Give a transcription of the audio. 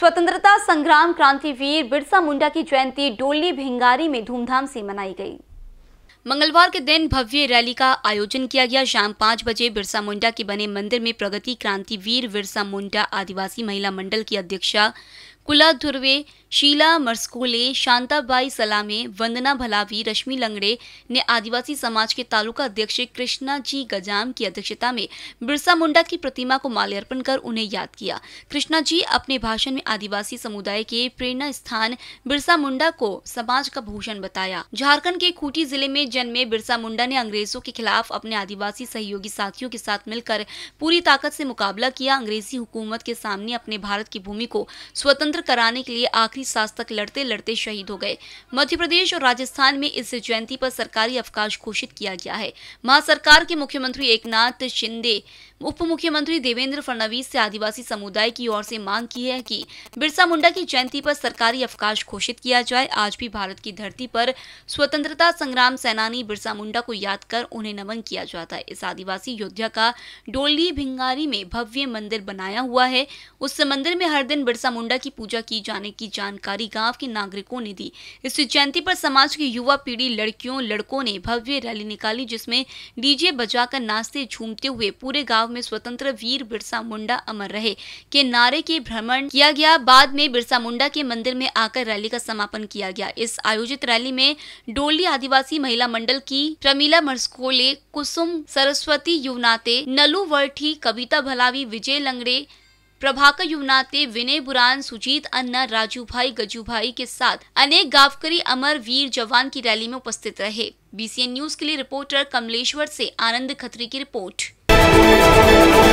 स्वतंत्रता संग्राम क्रांतिवीर बिरसा मुंडा की जयंती डोली भिंगारी में धूमधाम से मनाई गई मंगलवार के दिन भव्य रैली का आयोजन किया गया शाम पाँच बजे बिरसा मुंडा के बने मंदिर में प्रगति क्रांतिवीर बिरसा मुंडा आदिवासी महिला मंडल की अध्यक्षा कुला धुर्वे शीला मर्सकोले शांताबाई सलामे वंदना भलावी रश्मि लंगड़े ने आदिवासी समाज के तालुका अध्यक्ष कृष्णा जी गजाम की अध्यक्षता में बिरसा मुंडा की प्रतिमा को माल्यार्पण कर उन्हें याद किया कृष्णा जी अपने भाषण में आदिवासी समुदाय के प्रेरणा स्थान बिरसा मुंडा को समाज का भूषण बताया झारखंड के खूटी जिले में जन्मे बिरसा मुंडा ने अंग्रेजों के खिलाफ अपने आदिवासी सहयोगी साथियों के साथ मिलकर पूरी ताकत से मुकाबला किया अंग्रेजी हुकूमत के सामने अपने भारत की भूमि को स्वतंत्र स्वतंत्र कराने के लिए आखिरी सांस तक लड़ते लड़ते शहीद हो गए मध्य प्रदेश और राजस्थान में इस जयंती पर सरकारी अवकाश घोषित किया गया है महा सरकार के मुख्यमंत्री एकनाथ शिंदे उप मुख्यमंत्री देवेंद्र फडणवीस से आदिवासी समुदाय की ओर से मांग की है कि बिरसा मुंडा की जयंती पर सरकारी अवकाश घोषित किया जाए आज भी भारत की धरती पर स्वतंत्रता संग्राम सेनानी बिरसा मुंडा को याद कर उन्हें नमन किया जाता है इस आदिवासी योद्धा का डोली भिंगारी में भव्य मंदिर बनाया हुआ है उस मंदिर में हर दिन बिरसा मुंडा की पूजा की जाने की जानकारी गांव के नागरिकों ने दी इस जयंती पर समाज की युवा पीढ़ी लड़कियों लड़कों ने भव्य रैली निकाली जिसमें डीजे बजाकर नाचते झूमते हुए पूरे गाँव में स्वतंत्र वीर बिरसा मुंडा अमर रहे के नारे के भ्रमण किया गया बाद में बिरसा मुंडा के मंदिर में आकर रैली का समापन किया गया इस आयोजित रैली में डोली आदिवासी महिला मंडल की प्रमीला मर्सकोले कुसुम सरस्वती युवनाते नलू वर्ठी कविता भलावी विजय लंगड़े प्रभाकर युवनाते विनय बुरान सुजीत अन्ना राजू भाई गजू भाई के साथ अनेक गावकरी अमर वीर जवान की रैली में उपस्थित रहे बीसीएन न्यूज के लिए रिपोर्टर कमलेश्वर ऐसी आनंद खत्री की रिपोर्ट